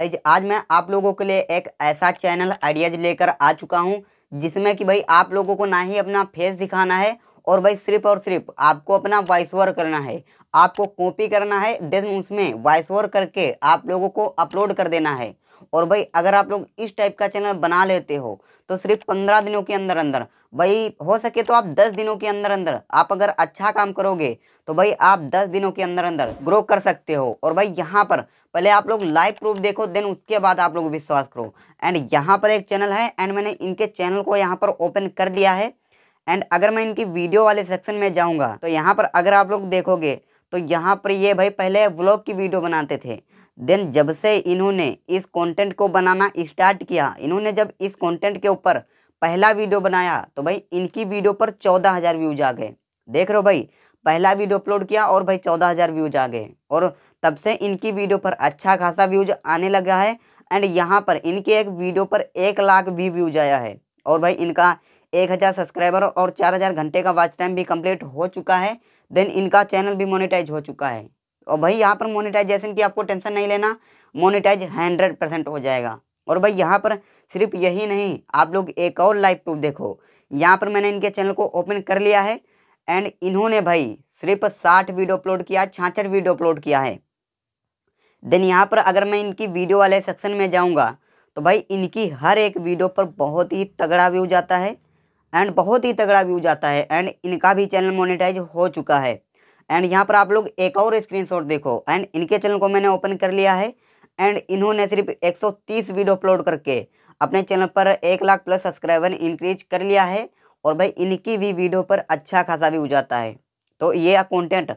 भाई आज मैं आप लोगों के लिए एक ऐसा चैनल आइडियाज लेकर आ चुका हूँ जिसमें कि भाई आप लोगों को ना ही अपना फेस दिखाना है और भाई सिर्फ और सिर्फ आपको अपना वॉइस ओवर करना है आपको कॉपी करना है देन उसमें वॉइस ओवर करके आप लोगों को अपलोड कर देना है और भाई अगर आप लोग इस टाइप का चैनल बना लेते हो तो सिर्फ पंद्रह दिनों के अंदर अंदर भाई हो सके तो आप दस दिनों के अंदर अंदर आप अगर अच्छा काम करोगे तो भाई आप दस दिनों के अंदर अंदर ग्रो कर सकते हो और भाई यहाँ पर पहले आप लोग लाइव प्रूफ देखो देन उसके बाद आप लोग विश्वास करो एंड यहाँ पर एक चैनल है एंड मैंने इनके चैनल को यहाँ पर ओपन कर दिया है एंड अगर मैं इनकी वीडियो वाले सेक्शन में जाऊँगा तो यहाँ पर अगर आप लोग देखोगे तो यहाँ पर ये भाई पहले ब्लॉग की वीडियो बनाते थे देन जब से इन्होंने इस कंटेंट को बनाना स्टार्ट किया इन्होंने जब इस कंटेंट के ऊपर पहला वीडियो बनाया तो भाई इनकी वीडियो पर चौदह हज़ार व्यूज आ गए देख रहे हो भाई पहला वीडियो अपलोड किया और भाई चौदह हज़ार व्यूज आ गए और तब से इनकी वीडियो पर अच्छा खासा व्यूज आने लगा है एंड यहाँ पर इनके एक वीडियो पर एक लाख भी व्यूज आया है और भाई इनका एक हज़ार सब्सक्राइबर और चार हज़ार घंटे का वॉच टाइम भी कंप्लीट हो चुका है देन इनका चैनल भी मोनेटाइज हो चुका है और भाई यहाँ पर मोनिटाइजेशन की आपको टेंशन नहीं लेना मोनिटाइज हंड्रेड परसेंट हो जाएगा और भाई यहाँ पर सिर्फ यही नहीं आप लोग एक और लाइव प्रूफ देखो यहाँ पर मैंने इनके चैनल को ओपन कर लिया है एंड इन्होंने भाई सिर्फ साठ वीडियो अपलोड किया छाछठ वीडियो अपलोड किया है देन यहाँ पर अगर मैं इनकी वीडियो वाले सेक्शन में जाऊँगा तो भाई इनकी हर एक वीडियो पर बहुत ही तगड़ा व्यू जाता है एंड बहुत ही तगड़ा व्यू जाता है एंड इनका भी चैनल मोनिटाइज हो चुका है एंड यहाँ पर आप लोग एक और स्क्रीनशॉट देखो एंड इनके चैनल को मैंने ओपन कर लिया है एंड इन्होंने सिर्फ 130 वीडियो अपलोड करके अपने चैनल पर एक लाख प्लस सब्सक्राइबर इंक्रीज कर लिया है और भाई इनकी भी वीडियो पर अच्छा खासा भी हो जाता है तो ये कंटेंट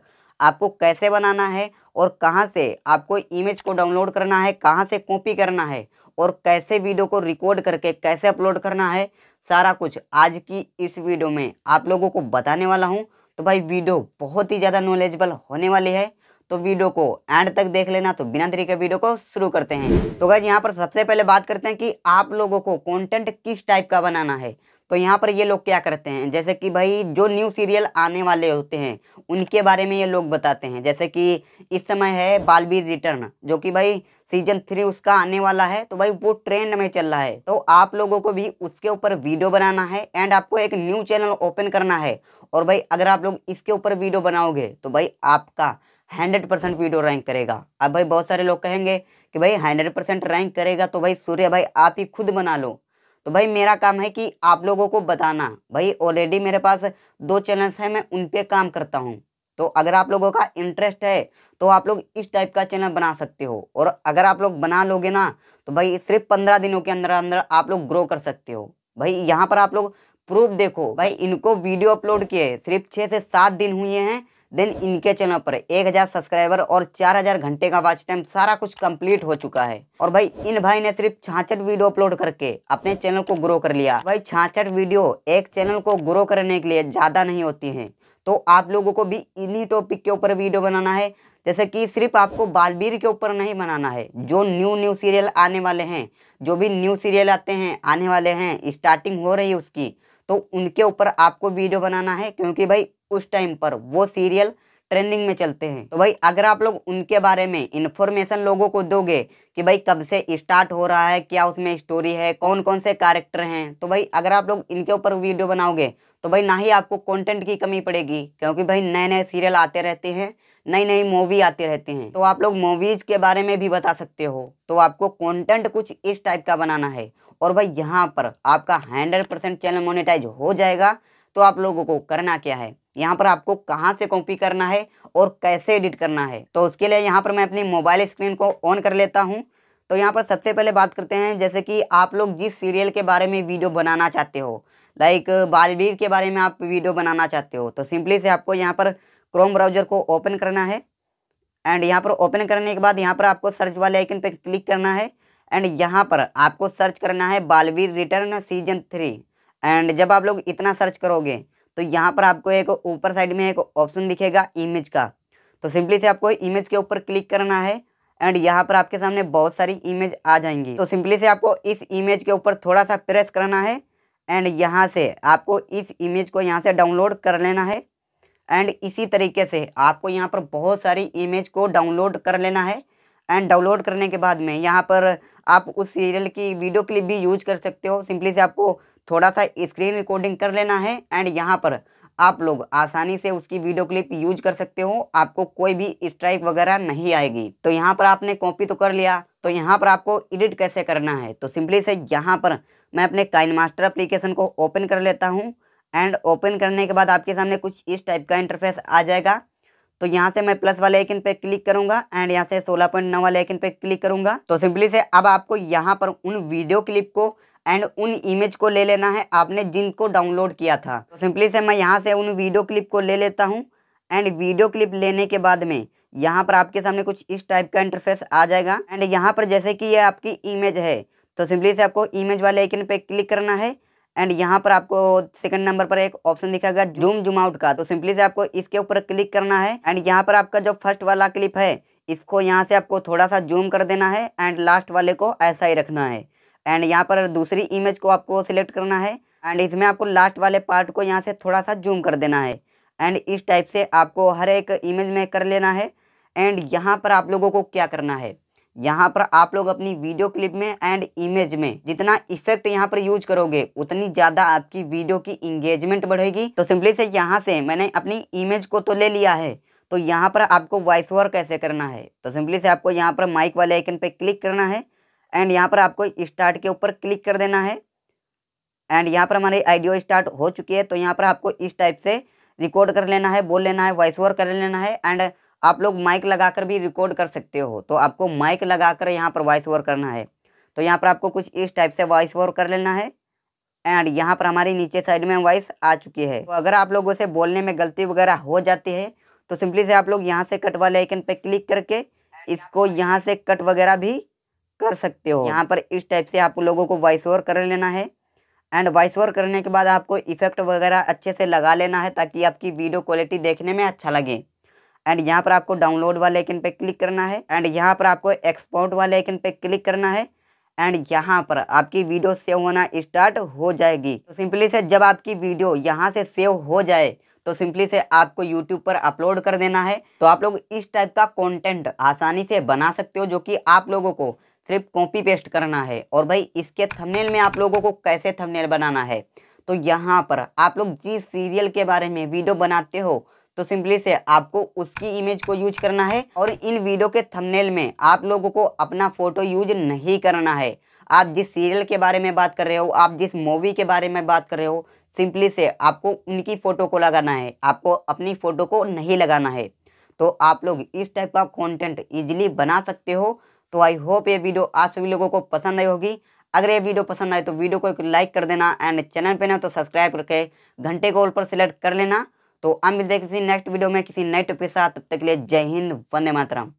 आपको कैसे बनाना है और कहाँ से आपको इमेज को डाउनलोड करना है कहाँ से कॉपी करना है और कैसे वीडियो को रिकॉर्ड करके कैसे अपलोड करना है सारा कुछ आज की इस वीडियो में आप लोगों को बताने वाला हूँ तो भाई वीडियो बहुत ही ज़्यादा नॉलेजेबल होने वाली है तो वीडियो को एंड तक देख लेना तो बिना तरीके वीडियो को शुरू करते हैं तो भाई यहाँ पर सबसे पहले बात करते हैं कि आप लोगों को कॉन्टेंट किस टाइप का बनाना है तो यहाँ पर ये लोग क्या करते हैं जैसे कि भाई जो न्यू सीरियल आने वाले होते हैं उनके बारे में ये लोग बताते हैं जैसे कि इस समय है बालवीर रिटर्न जो कि भाई सीजन थ्री उसका आने वाला है तो भाई वो ट्रेंड में चल रहा है तो आप लोगों को भी उसके ऊपर वीडियो बनाना है एंड आपको एक न्यू चैनल ओपन करना है और भाई अगर आप लोग इसके ऊपर वीडियो बनाओगे तो भाई आपका हंड्रेड परसेंट वीडियो रैंक करेगा अब भाई बहुत सारे लोग कहेंगे कि भाई हंड्रेड परसेंट रैंक करेगा तो भाई सूर्य भाई आप ही खुद बना लो तो भाई मेरा काम है कि आप लोगों को बताना भाई ऑलरेडी मेरे पास दो चैनल्स हैं मैं उन पर काम करता हूँ तो अगर आप लोगों का इंटरेस्ट है तो आप लोग इस टाइप का चैनल बना सकते हो और अगर आप लोग बना लोगे ना तो भाई सिर्फ पंद्रह दिनों के अंदर अंदर आप लोग ग्रो कर सकते हो भाई यहाँ पर आप लोग प्रूफ देखो भाई इनको वीडियो अपलोड किए सिर्फ छः से सात दिन हुए हैं देन इनके चैनल पर 1000 सब्सक्राइबर और 4000 घंटे का वॉच टाइम सारा कुछ कंप्लीट हो चुका है और भाई इन भाई ने सिर्फ छाछठ वीडियो अपलोड करके अपने चैनल को ग्रो कर लिया भाई छाछठ वीडियो एक चैनल को ग्रो करने के लिए ज़्यादा नहीं होती है तो आप लोगों को भी इन्हीं टॉपिक के ऊपर वीडियो बनाना है जैसे कि सिर्फ आपको बालबीर के ऊपर नहीं बनाना है जो न्यू न्यू सीरियल आने वाले हैं जो भी न्यू सीरियल आते हैं आने वाले हैं स्टार्टिंग हो रही है उसकी तो उनके ऊपर आपको वीडियो बनाना है क्योंकि भाई उस टाइम पर वो सीरियल ट्रेंडिंग में चलते हैं तो भाई अगर आप लोग उनके बारे में इन्फॉर्मेशन लोगों को दोगे कि भाई कब से स्टार्ट हो रहा है क्या उसमें स्टोरी है कौन कौन से कैरेक्टर हैं तो भाई अगर आप लोग इनके ऊपर वीडियो बनाओगे तो भाई ना ही आपको कंटेंट की कमी पड़ेगी क्योंकि भाई नए नए सीरियल आते रहते हैं नई नई मूवी आते रहते हैं तो आप लोग मूवीज़ के बारे में भी बता सकते हो तो आपको कॉन्टेंट कुछ इस टाइप का बनाना है और भाई यहाँ पर आपका हंड्रेड परसेंट चैनल मोनेटाइज हो जाएगा तो आप लोगों को करना क्या है यहाँ पर आपको कहाँ से कॉपी करना है और कैसे एडिट करना है तो उसके लिए यहाँ पर मैं अपनी मोबाइल स्क्रीन को ऑन कर लेता हूँ तो यहाँ पर सबसे पहले बात करते हैं जैसे कि आप लोग जिस सीरियल के बारे में वीडियो बनाना चाहते हो लाइक बालवीर के बारे में आप वीडियो बनाना चाहते हो तो सिंपली से आपको यहाँ पर क्रोम ब्राउजर को ओपन करना है एंड यहाँ पर ओपन करने के बाद यहाँ पर आपको सर्च वाले आइकन पर क्लिक करना है एंड यहाँ पर आपको सर्च करना है Baalveer return season three and जब आप लोग इतना सर्च करोगे तो यहाँ पर आपको एक ऊपर साइड में एक ऑप्शन दिखेगा इमेज का तो सिंपली से आपको इमेज के ऊपर क्लिक करना है एंड यहाँ पर आपके सामने बहुत सारी इमेज आ जाएंगी तो सिंपली से आपको इस इमेज के ऊपर थोड़ा सा प्रेस करना है एंड यहाँ से आपको इस इमेज को यहाँ से डाउनलोड कर लेना है एंड इसी तरीके से आपको यहाँ पर बहुत सारी इमेज को डाउनलोड कर लेना है एंड डाउनलोड करने के बाद में यहाँ पर आप उस सीरियल की वीडियो क्लिप भी यूज कर सकते हो सिंपली से आपको थोड़ा सा स्क्रीन रिकॉर्डिंग कर लेना है एंड यहाँ पर आप लोग आसानी से उसकी वीडियो क्लिप यूज कर सकते हो आपको कोई भी स्ट्राइक वगैरह नहीं आएगी तो यहाँ पर आपने कॉपी तो कर लिया तो यहाँ पर आपको एडिट कैसे करना है तो सिंपली से यहाँ पर मैं अपने काइन मास्टर अप्लीकेशन को ओपन कर लेता हूँ एंड ओपन करने के बाद आपके सामने कुछ इस टाइप का इंटरफेस आ जाएगा तो यहाँ से मैं प्लस वाले आइकन पे क्लिक करूंगा एंड यहाँ से सोलह पॉइंट नौ वाले आइकन पे क्लिक करूंगा तो सिंपली से अब आपको यहाँ पर उन वीडियो क्लिप को एंड उन इमेज को ले लेना है आपने जिनको डाउनलोड किया था तो सिंपली से मैं यहाँ से उन वीडियो क्लिप को ले लेता हूँ एंड वीडियो क्लिप लेने के बाद में यहाँ पर आपके सामने कुछ इस टाइप का इंटरफेस आ जाएगा एंड यहाँ पर जैसे कि ये आपकी इमेज है तो सिंपली से आपको इमेज वाले आइकन पे क्लिक करना है एंड यहाँ पर आपको सेकंड नंबर पर एक ऑप्शन गया जूम जूम आउट का तो सिंपली से आपको इसके ऊपर क्लिक करना है एंड यहाँ पर आपका जो फर्स्ट वाला क्लिप है इसको यहाँ से आपको थोड़ा सा जूम कर देना है एंड लास्ट वाले को ऐसा ही रखना है एंड यहाँ पर दूसरी इमेज को आपको सिलेक्ट करना है एंड इसमें आपको लास्ट वाले पार्ट को यहाँ से थोड़ा सा जूम कर देना है एंड इस टाइप से आपको हर एक इमेज में कर लेना है एंड यहाँ पर आप लोगों को क्या करना है यहाँ पर आप लोग अपनी वीडियो क्लिप में एंड इमेज में जितना इफेक्ट यहाँ पर यूज करोगे उतनी ज़्यादा आपकी वीडियो की इंगेजमेंट बढ़ेगी तो सिंपली से यहाँ से मैंने अपनी इमेज को तो ले लिया है तो यहाँ पर आपको वॉइस ओवर कैसे करना है तो सिंपली से आपको यहाँ पर माइक वाले आइकन पर क्लिक करना है एंड यहाँ पर आपको स्टार्ट के ऊपर क्लिक कर देना है एंड यहाँ पर हमारी आइडियो स्टार्ट हो चुकी है तो यहाँ पर आपको इस टाइप से रिकॉर्ड कर लेना है बोल लेना है वॉइस ओवर कर लेना है एंड आप लोग माइक लगाकर भी रिकॉर्ड कर सकते हो तो आपको माइक लगाकर यहाँ पर वॉइस ओवर करना है तो यहाँ पर आपको कुछ इस टाइप से वॉइस ओवर कर लेना है एंड यहाँ पर हमारी नीचे साइड में वॉइस आ चुकी है तो अगर आप लोगों से बोलने में गलती वगैरह हो जाती है तो सिंपली से आप लोग यहाँ से कट वाले आइकन पर क्लिक करके इसको यहाँ से कट वगैरह भी कर सकते हो यहाँ पर इस टाइप से आप लोगों को वॉइस ओवर कर लेना है एंड वॉइस ओवर करने के बाद आपको इफेक्ट वगैरह अच्छे से लगा लेना है ताकि आपकी वीडियो क्वालिटी देखने में अच्छा लगे एंड यहाँ पर आपको डाउनलोड वाले आइकन पे क्लिक करना है एंड यहाँ पर आपको एक्सपोर्ट वाले आइकन पे क्लिक करना है एंड यहाँ पर आपकी वीडियो सेव होना स्टार्ट हो जाएगी तो सिंपली से जब आपकी वीडियो यहाँ से सेव हो जाए तो सिंपली से आपको यूट्यूब पर अपलोड कर देना है तो आप लोग इस टाइप का कॉन्टेंट आसानी से बना सकते हो जो कि आप लोगों को सिर्फ कॉपी पेस्ट करना है और भाई इसके थंबनेल में आप लोगों को कैसे थंबनेल बनाना है तो यहाँ पर आप लोग जिस सीरियल के बारे में वीडियो बनाते हो तो सिंपली से आपको उसकी इमेज को यूज करना है और इन वीडियो के थंबनेल में आप लोगों को अपना फ़ोटो यूज नहीं करना है आप जिस सीरियल के बारे में बात कर रहे हो आप जिस मूवी के बारे में बात कर रहे हो सिंपली से आपको उनकी फ़ोटो को लगाना है आपको अपनी फ़ोटो को नहीं लगाना है तो आप लोग इस टाइप का कंटेंट इजीली बना सकते हो तो आई होप ये वीडियो आप सभी लोगों को पसंद आई होगी अगर ये वीडियो पसंद आए तो वीडियो को एक लाइक कर देना एंड चैनल पे ना तो सब्सक्राइब करके घंटे को ऊपर पर सिलेक्ट कर लेना तो हम मिलते हैं किसी नेक्स्ट वीडियो में किसी नए टॉपिक के साथ तब तक के लिए जय हिंद वंदे मातरम